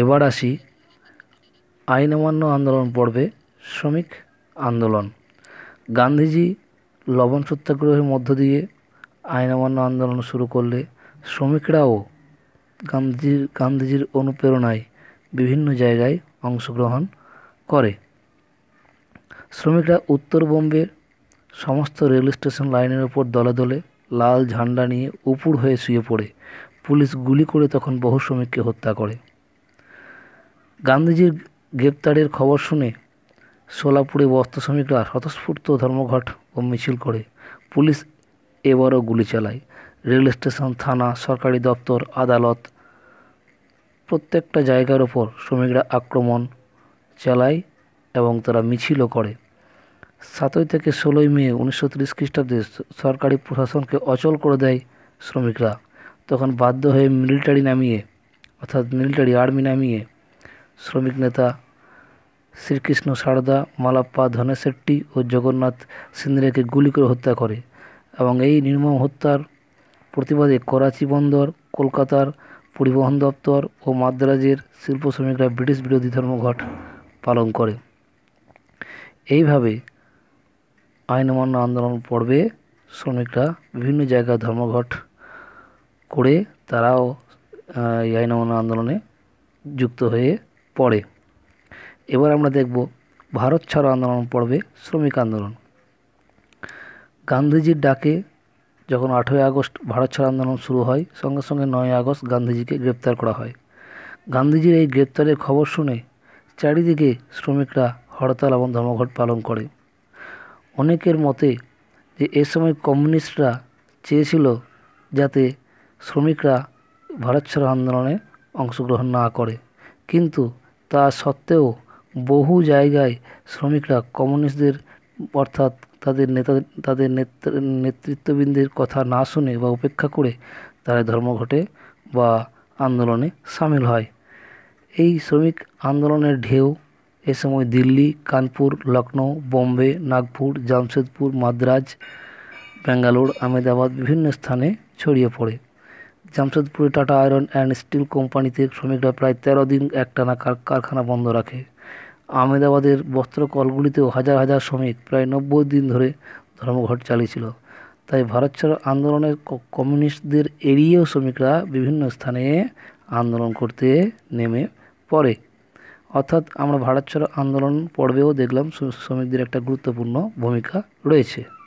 এবার আসি আইন অমান্য আন্দোলন পর্বে শ্রমিক আন্দোলন গান্ধীজি লবণ সত্যাগ্রহের মধ্য দিয়ে আইন অমান্য আন্দোলন শুরু করলে শ্রমিকরাও গান্ধীজির গান্ধীজির অনুপ্রেরণায় বিভিন্ন জায়গায় অংশগ্রহণ করে শ্রমিকরা উত্তর বোম্বের সমস্ত রেল স্টেশন লাইনের ওপর দলে দলে লাল ঝান্ডা নিয়ে উপুড় হয়ে শুয়ে পড়ে পুলিশ গুলি করে তখন বহু শ্রমিককে হত্যা করে গান্ধীজির গ্রেপ্তারের খবর শুনে সোলাপুরে বস্ত্র শ্রমিকরা স্বতঃস্ফূর্ত ধর্মঘট ও মিছিল করে পুলিশ এবারও গুলি চালায় রেল স্টেশন থানা সরকারি দপ্তর আদালত প্রত্যেকটা জায়গার ওপর শ্রমিকরা আক্রমণ চালায় এবং তারা মিছিলও করে সাতই থেকে ষোলোই মে উনিশশো তিরিশ খ্রিস্টাব্দে সরকারি প্রশাসনকে অচল করে দেয় শ্রমিকরা তখন বাধ্য হয়ে মিলিটারি নামিয়ে অর্থাৎ মিলিটারি আর্মি নামিয়ে শ্রমিক নেতা শ্রীকৃষ্ণ সারদা মালাপ্পা ধনেশেট্টি ও জগন্নাথ সিন্দ্রিয়াকে গুলি করে হত্যা করে এবং এই নির্মম হত্যার প্রতিবাদে করাচি বন্দর কলকাতার পরিবহন দপ্তর ও মাদ্রাজের শিল্প শ্রমিকরা ব্রিটিশ বিরোধী ধর্মঘট পালন করে এইভাবে আইন অমান্য আন্দোলন পর্বে শ্রমিকরা বিভিন্ন জায়গায় ধর্মঘট করে তারাও এই অমান্য আন্দোলনে যুক্ত হয়ে পড়ে এবার আমরা দেখব ভারত ছাড়ো আন্দোলন পড়বে শ্রমিক আন্দোলন গান্ধীজির ডাকে যখন আঠেরোই আগস্ট ভারত ছাড়ো আন্দোলন শুরু হয় সঙ্গে সঙ্গে নয় আগস্ট গান্ধীজিকে গ্রেপ্তার করা হয় গান্ধীজির এই গ্রেপ্তারের খবর শুনে চারিদিকে শ্রমিকরা হরতাল এবং ধর্মঘট পালন করে অনেকের মতে যে এ সময় কমিউনিস্টরা চেয়েছিল যাতে শ্রমিকরা ভারত ছাড়ো আন্দোলনে অংশগ্রহণ না করে কিন্তু তা সত্ত্বেও বহু জায়গায় শ্রমিকরা কমিউনিস্টদের অর্থাৎ তাদের নেতা তাদের নেতৃত্ববৃন্দের কথা না শুনে বা উপেক্ষা করে তারা ধর্মঘটে বা আন্দোলনে সামিল হয় এই শ্রমিক আন্দোলনের ঢেউ এ সময় দিল্লি কানপুর লখনৌ বোম্বে নাগপুর জামশেদপুর মাদ্রাজ ব্যাঙ্গালোর আহমেদাবাদ বিভিন্ন স্থানে ছড়িয়ে পড়ে জামশেদপুরে টাটা আয়রন অ্যান্ড স্টিল কোম্পানিতে শ্রমিকরা প্রায় তেরো দিন একটানা কারখানা বন্ধ রাখে আহমেদাবাদের বস্ত্র কলগুলিতেও হাজার হাজার শ্রমিক প্রায় নব্বই দিন ধরে ধর্মঘট চালিয়েছিল তাই ভারত ছাড়ো আন্দোলনের কমিউনিস্টদের এড়িয়েও শ্রমিকরা বিভিন্ন স্থানে আন্দোলন করতে নেমে পড়ে অর্থাৎ আমরা ভারত ছাড়ো আন্দোলন পর্বেও দেখলাম শ্রমিকদের একটা গুরুত্বপূর্ণ ভূমিকা রয়েছে